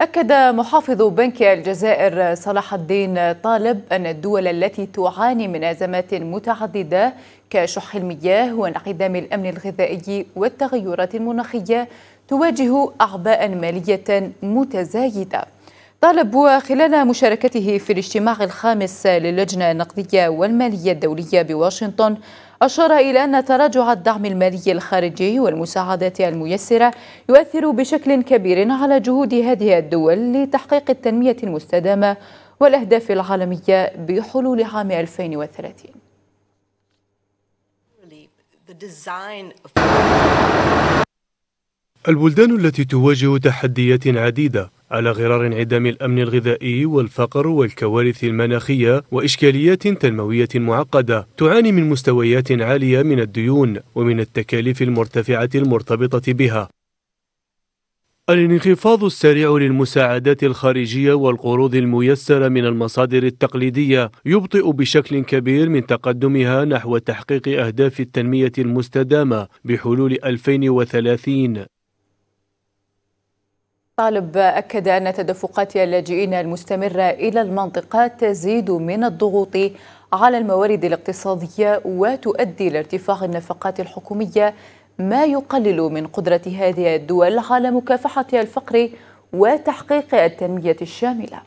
أكد محافظ بنك الجزائر صلاح الدين طالب أن الدول التي تعاني من أزمات متعددة كشح المياه وانعدام الأمن الغذائي والتغيرات المناخية تواجه أعباء مالية متزايدة طالب خلال مشاركته في الاجتماع الخامس للجنة النقدية والمالية الدولية بواشنطن أشار إلى أن تراجع الدعم المالي الخارجي والمساعدات الميسرة يؤثر بشكل كبير على جهود هذه الدول لتحقيق التنمية المستدامة والأهداف العالمية بحلول عام 2030 البلدان التي تواجه تحديات عديدة على غرار انعدام الأمن الغذائي والفقر والكوارث المناخية وإشكاليات تنموية معقدة تعاني من مستويات عالية من الديون ومن التكاليف المرتفعة المرتبطة بها الانخفاض السريع للمساعدات الخارجية والقروض الميسرة من المصادر التقليدية يبطئ بشكل كبير من تقدمها نحو تحقيق أهداف التنمية المستدامة بحلول 2030 طالب أكد أن تدفقات اللاجئين المستمرة إلى المنطقة تزيد من الضغوط على الموارد الاقتصادية وتؤدي لارتفاع النفقات الحكومية ما يقلل من قدرة هذه الدول على مكافحة الفقر وتحقيق التنمية الشاملة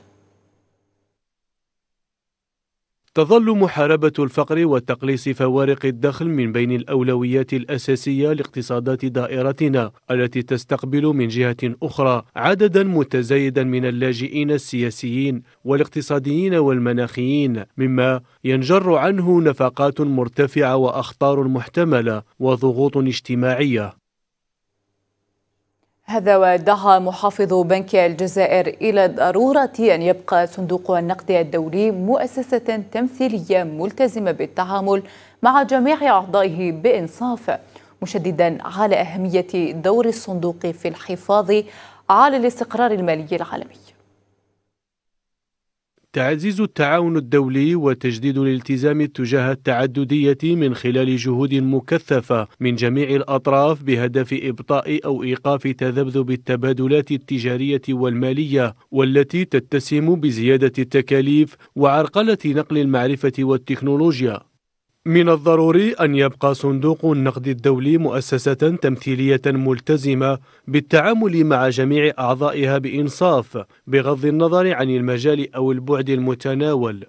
تظل محاربة الفقر وتقليص فوارق الدخل من بين الأولويات الأساسية لاقتصادات دائرتنا التي تستقبل من جهة أخرى عددا متزايدا من اللاجئين السياسيين والاقتصاديين والمناخيين مما ينجر عنه نفقات مرتفعة وأخطار محتملة وضغوط اجتماعية هذا ودعا محافظ بنك الجزائر إلى ضرورة أن يبقى صندوق النقد الدولي مؤسسة تمثيلية ملتزمة بالتعامل مع جميع أعضائه بإنصاف مشددا على أهمية دور الصندوق في الحفاظ على الاستقرار المالي العالمي تعزيز التعاون الدولي وتجديد الالتزام تجاه التعددية من خلال جهود مكثفة من جميع الأطراف بهدف إبطاء أو إيقاف تذبذب التبادلات التجارية والمالية والتي تتسم بزيادة التكاليف وعرقلة نقل المعرفة والتكنولوجيا من الضروري أن يبقى صندوق النقد الدولي مؤسسة تمثيلية ملتزمة بالتعامل مع جميع أعضائها بإنصاف بغض النظر عن المجال أو البعد المتناول